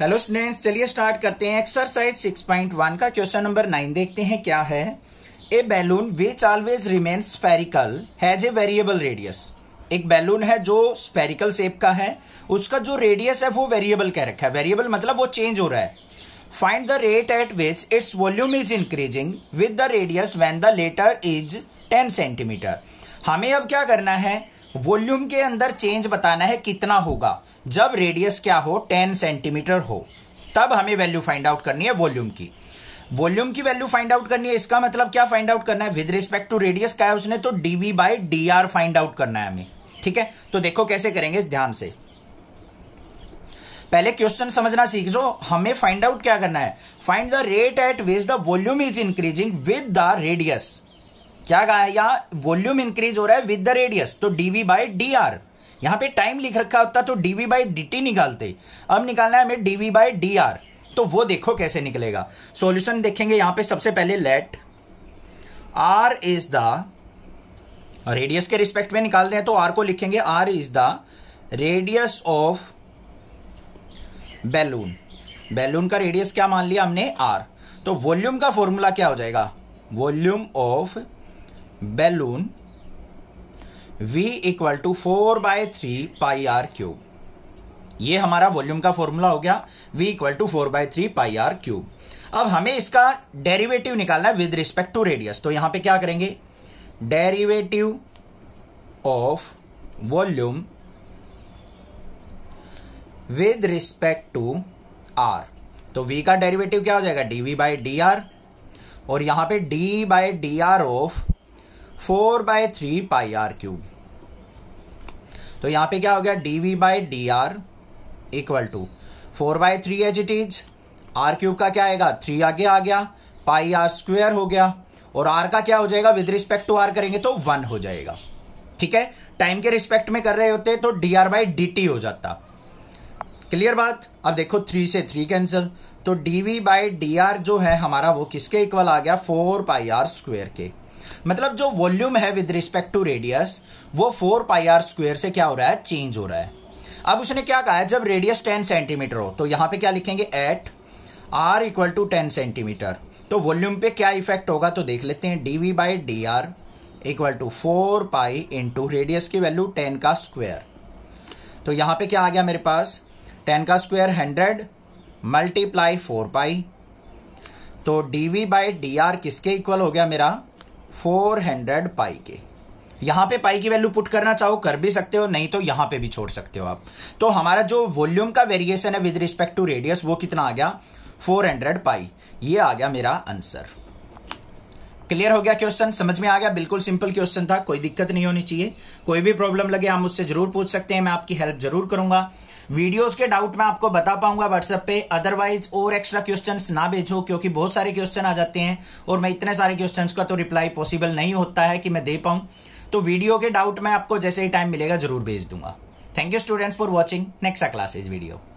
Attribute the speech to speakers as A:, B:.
A: hello students चलिए start करते हैं एक्सरसाइज 6.1 का क्वेश्चन नंबर नाइन देखते हैं क्या है a balloon which always remain spherical has a variable radius एक बैलून है जो स्पेरिकल शेप का है उसका जो रेडियस है वो वेरिएबल कह रखा है वेरिएबल मतलब वो चेंज हो रहा है find the rate at which its volume is increasing with the radius when the latter is ten centimetre हमें अब क्या करना है वॉल्यूम के अंदर चेंज बताना है कितना होगा जब रेडियस क्या हो टेन सेंटीमीटर हो तब हमें वैल्यू फाइंड आउट करनी है वॉल्यूम की वॉल्यूम की वैल्यू फाइंड आउट करनी है इसका मतलब क्या फाइंड आउट करना है विद रिस्पेक्ट टू रेडियस क्या है उसने तो DV by D R find out करना है हमें ठीक है तो देखो कैसे करेंगे इस ध्यान से पहले क्वेश्चन समझना सीख जो हमें फाइंड आउट क्या करना है find the rate at which the volume is increasing with the radius क्या कहा है यहां वॉल्यूम इंक्रीज हो रहा है विद द रेडियस तो डीवी बाई डी आर यहां पर टाइम लिख रखा होता तो डीवी बाई डी निकालते अब निकालना है हमें डीवी बाई डी आर तो वो देखो कैसे निकलेगा सॉल्यूशन देखेंगे यहां पे सबसे पहले let R is the radius के रिस्पेक्ट में निकाल रहे हैं तो आर को लिखेंगे R is the radius of balloon balloon का रेडियस क्या मान लिया हमने आर तो वॉल्यूम का फॉर्मूला क्या हो जाएगा volume of balloon V equal to four by three pi R cube ये हमारा वॉल्यूम का फॉर्मूला हो गया V equal to four by three pi R cube अब हमें इसका डेरिवेटिव निकालना है विद रिस्पेक्ट टू रेडियस तो यहां पे क्या करेंगे derivative of volume with respect to R तो v का डेरिवेटिव क्या हो जाएगा dv बाई डी और यहां पे d by D R of four by three pi R cube तो यहां पे क्या हो गया D V by D R equal to four by three as it is R cube का क्या आएगा थ्री आगे आ गया पाई आर स्क्वेयर हो गया और आर का क्या हो जाएगा विद रिस्पेक्ट टू आर करेंगे तो वन हो जाएगा ठीक है टाइम के रिस्पेक्ट में कर रहे होते तो D R by D T हो जाता क्लियर बात अब देखो थ्री से थ्री कैंसिल तो डीवी बाई डी आर जो है हमारा वो किसके इक्वल आ गया फोर पाई आर स्क्वेयर के मतलब जो वॉल्यूम है विद रिस्पेक्ट टू रेडियस वो फोर पाई आर स्क्वेयर से क्या हो रहा है चेंज हो रहा है अब उसने क्या कहा है जब रेडियस टेन सेंटीमीटर हो तो यहां पे क्या लिखेंगे at R equal to ten centimetre तो वॉल्यूम पे क्या इफेक्ट होगा तो देख लेते हैं D V by D R equal to four pi into radius की वैल्यू टेन का स्क्वायर तो यहां पे क्या आ गया मेरे पास टेन का square hundred multiply four pi तो डीवी बाई डी आर किसके इक्वल हो गया मेरा फोर हंड्रेड पाई के यहां पे पाई की वैल्यू पुट करना चाहो कर भी सकते हो नहीं तो यहां पे भी छोड़ सकते हो आप तो हमारा जो वॉल्यूम का वेरिएशन है विद रिस्पेक्ट टू रेडियस वो कितना आ गया 400 पाई ये आ गया मेरा आंसर क्लियर हो गया क्वेश्चन समझ में आ गया बिल्कुल सिंपल क्वेश्चन था कोई दिक्कत नहीं होनी चाहिए कोई भी प्रॉब्लम लगे आप मुझसे जरूर पूछ सकते हैं मैं आपकी हेल्प जरूर करूंगा वीडियोस के डाउट मैं आपको बता पाऊंगा व्हाट्सएप पे अदरवाइज और एक्स्ट्रा क्वेश्चंस ना भेजो क्योंकि बहुत सारे क्वेश्चन आ जाते हैं और मैं इतने सारे क्वेश्चंस का तो रिप्लाई पॉसिबल नहीं होता है कि मैं दे पाऊं तो वीडियो के डाउट मैं आपको जैसे ही टाइम मिलेगा जरूर भेज दूंगा thank you students for watching next class is video